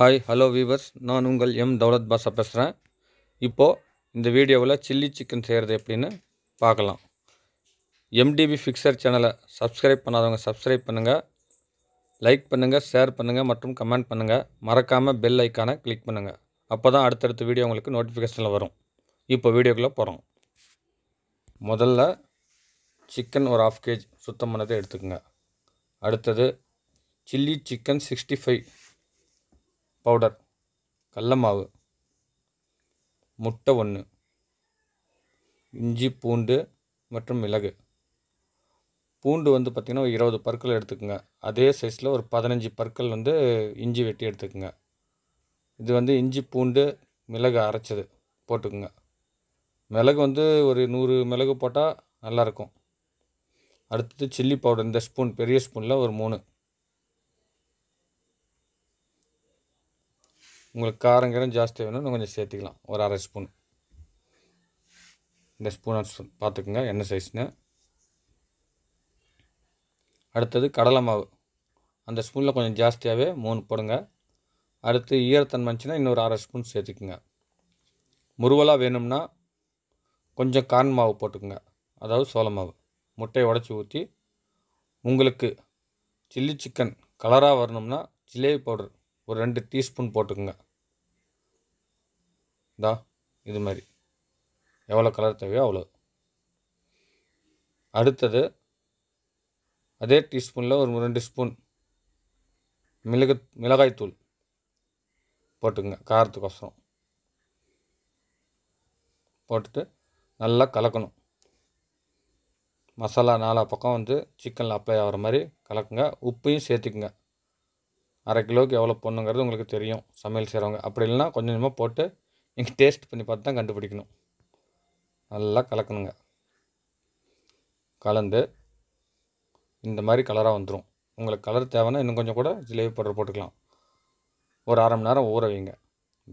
hi hello viewers நான் உங்கள் M Daulat பாஷா பேசுகிறேன் இப்போது இந்த வீடியோவில் சில்லி சிக்கன் செய்கிறது எப்படின்னு பார்க்கலாம் எம்டிபி ஃபிக்ஸர் சேனலை சப்ஸ்கிரைப் பண்ணாதவங்க சப்ஸ்கிரைப் பண்ணுங்கள் லைக் பண்ணுங்கள் ஷேர் பண்ணுங்கள் மற்றும் கமெண்ட் பண்ணுங்கள் மறக்காமல் பெல் ஐக்கானை கிளிக் பண்ணுங்கள் அப்போ தான் அடுத்தடுத்த வீடியோ உங்களுக்கு நோட்டிஃபிகேஷனில் வரும் இப்போ வீடியோக்குள்ளே போகிறோம் முதல்ல சிக்கன் ஒரு ஆஃப் கேஜ் சுத்தம் பண்ணதை எடுத்துக்கோங்க அடுத்தது chilli chicken sixty five powder கடல மாவு முட்டை ஒன்று இஞ்சி பூண்டு மற்றும் மிளகு பூண்டு வந்து பார்த்திங்கன்னா ஒரு இருபது பற்கள் எடுத்துக்கோங்க அதே சைஸில் ஒரு பதினஞ்சு பற்கள் வந்து இஞ்சி வெட்டி எடுத்துக்கோங்க இது வந்து இஞ்சி பூண்டு மிளகு அரைச்சது போட்டுக்கோங்க மிளகு வந்து ஒரு நூறு மிளகு போட்டால் நல்லாயிருக்கும் அடுத்தது சில்லி பவுடர் இந்த ஸ்பூன் பெரிய ஸ்பூனில் ஒரு மூணு உங்களுக்கு காரம் கீரம் ஜாஸ்தி வேணும்னு கொஞ்சம் சேர்த்துக்கலாம் ஒரு அரை ஸ்பூன் இந்த ஸ்பூன் பார்த்துக்குங்க என்ன சைஸ்னு அடுத்தது கடலை மாவு அந்த ஸ்பூனில் கொஞ்சம் ஜாஸ்தியாகவே மூணு போடுங்க அடுத்து ஈரத்தன்மை இன்னும் இன்னொரு அரை ஸ்பூன் சேர்த்துக்குங்க முருவலாக வேணும்னா கொஞ்சம் கார்ன் மாவு போட்டுக்குங்க அதாவது சோள மாவு முட்டையை உடச்சி ஊற்றி உங்களுக்கு சில்லி சிக்கன் கலராக வரணும்னா ஜிலேபி பவுடர் ஒரு ரெண்டு டீஸ்பூன் போட்டுக்குங்க தா இது மாதிரி எவ்வளோ கலர் தேவையோ அவ்வளோ அடுத்தது அதே டீஸ்பூனில் ஒரு ரெண்டு ஸ்பூன் மிளகு மிளகாய்த்தூள் போட்டுக்கோங்க காரத்துக்கோசரம் போட்டுட்டு நல்லா கலக்கணும் மசாலா நாலா பக்கம் வந்து சிக்கனில் அப்ளை ஆகிற மாதிரி கலக்குங்க உப்பையும் சேர்த்துக்குங்க அரை கிலோவுக்கு எவ்வளோ போடணுங்கிறது உங்களுக்கு தெரியும் சமையல் செய்கிறவங்க அப்படி இல்லைன்னா கொஞ்சம் கொஞ்சமாக போட்டு நீங்கள் டேஸ்ட் பண்ணி பார்த்து தான் கண்டுபிடிக்கணும் நல்லா கலக்கணுங்க கலந்து இந்த மாதிரி கலராக வந்துடும் உங்களுக்கு கலர் தேவைன்னா இன்னும் கொஞ்சம் கூட ஜிலேபி பவுடர் போட்டுக்கலாம் ஒரு அரை மணி நேரம் ஊற வைங்க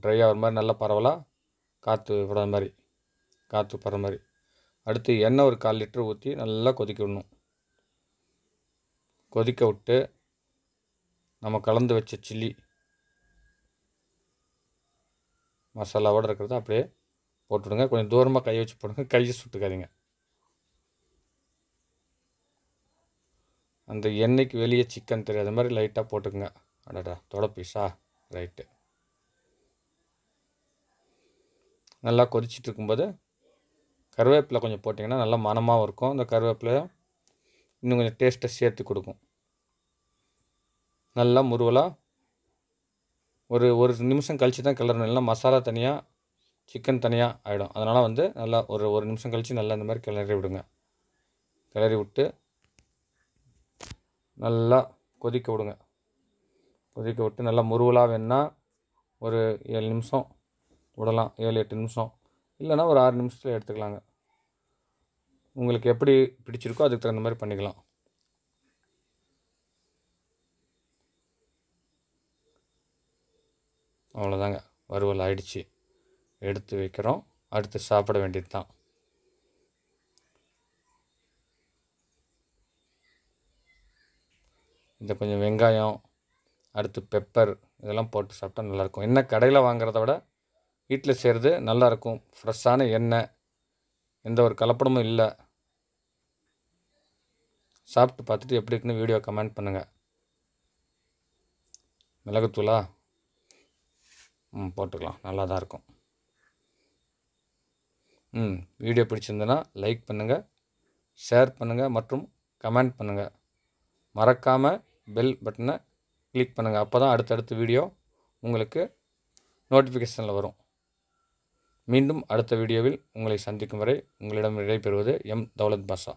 ட்ரை ஆகிற மாதிரி நல்லா பரவலாக காற்று விடுற மாதிரி காற்று படுற மாதிரி அடுத்து எண்ணெய் ஒரு கால் லிட்டர் ஊற்றி நல்லா கொதிக்க விடணும் கொதிக்க விட்டு நம்ம கலந்து வச்ச சில்லி மசாலாவோடு இருக்கிறத அப்படியே போட்டுவிடுங்க கொஞ்சம் தூரமாக கை வச்சு போடுங்க கையை சுட்டுக்காதீங்க அந்த எண்ணெய்க்கு வெளியே சிக்கன் தெரியாத மாதிரி லைட்டாக போட்டுக்குங்க அடடா தொடை பீஸா ரைட்டு நல்லா கொதிச்சுட்டு இருக்கும்போது கருவேப்பிலை கொஞ்சம் போட்டிங்கன்னா நல்லா மனமாகவும் இருக்கும் அந்த கருவேப்பிலையும் இன்னும் கொஞ்சம் டேஸ்ட்டை சேர்த்து கொடுக்கும் நல்லா முருவலாக ஒரு ஒரு நிமிஷம் கழித்து தான் கிளறணும் இல்லைனா மசாலா தனியாக சிக்கன் தனியாக ஆகிடும் அதனால் வந்து நல்லா ஒரு ஒரு நிமிஷம் கழித்து நல்லா இந்த மாதிரி கிளறி விடுங்க கிளறி விட்டு நல்லா கொதிக்க விடுங்க கொதிக்க விட்டு நல்லா முருவலாக வேணால் ஒரு ஏழு நிமிஷம் விடலாம் ஏழு எட்டு நிமிஷம் இல்லைனா ஒரு ஆறு நிமிஷத்தில் எடுத்துக்கலாங்க உங்களுக்கு எப்படி பிடிச்சிருக்கோ அதுக்கு தகுந்த மாதிரி பண்ணிக்கலாம் அவ்வளோதாங்க வறுவல் ஆயிடுச்சு எடுத்து வைக்கிறோம் அடுத்து சாப்பிட வேண்டியது தான் இந்த கொஞ்சம் வெங்காயம் அடுத்து பெப்பர் இதெல்லாம் போட்டு சாப்பிட்டா நல்லாயிருக்கும் என்ன கடையில் வாங்குறத விட வீட்டில் செய்கிறது நல்லாயிருக்கும் ஃப்ரெஷ்ஷான எண்ணெய் எந்த ஒரு கலப்படமும் இல்லை சாப்பிட்டு பார்த்துட்டு எப்படி இருக்குன்னு வீடியோ கமெண்ட் பண்ணுங்கள் மிளகுத்தூளா ம் போட்டுக்கலாம் நல்லா தான் இருக்கும் ம் வீடியோ பிடிச்சிருந்ததுன்னா லைக் பண்ணுங்கள் ஷேர் பண்ணுங்கள் மற்றும் கமெண்ட் பண்ணுங்கள் மறக்காமல் பெல் பட்டனை கிளிக் பண்ணுங்கள் அப்போ தான் அடுத்தடுத்த வீடியோ உங்களுக்கு நோட்டிஃபிகேஷனில் வரும் மீண்டும் அடுத்த வீடியோவில் உங்களை சந்திக்கும் வரை உங்களிடம் விடைபெறுவது எம் தௌலத் பாஷா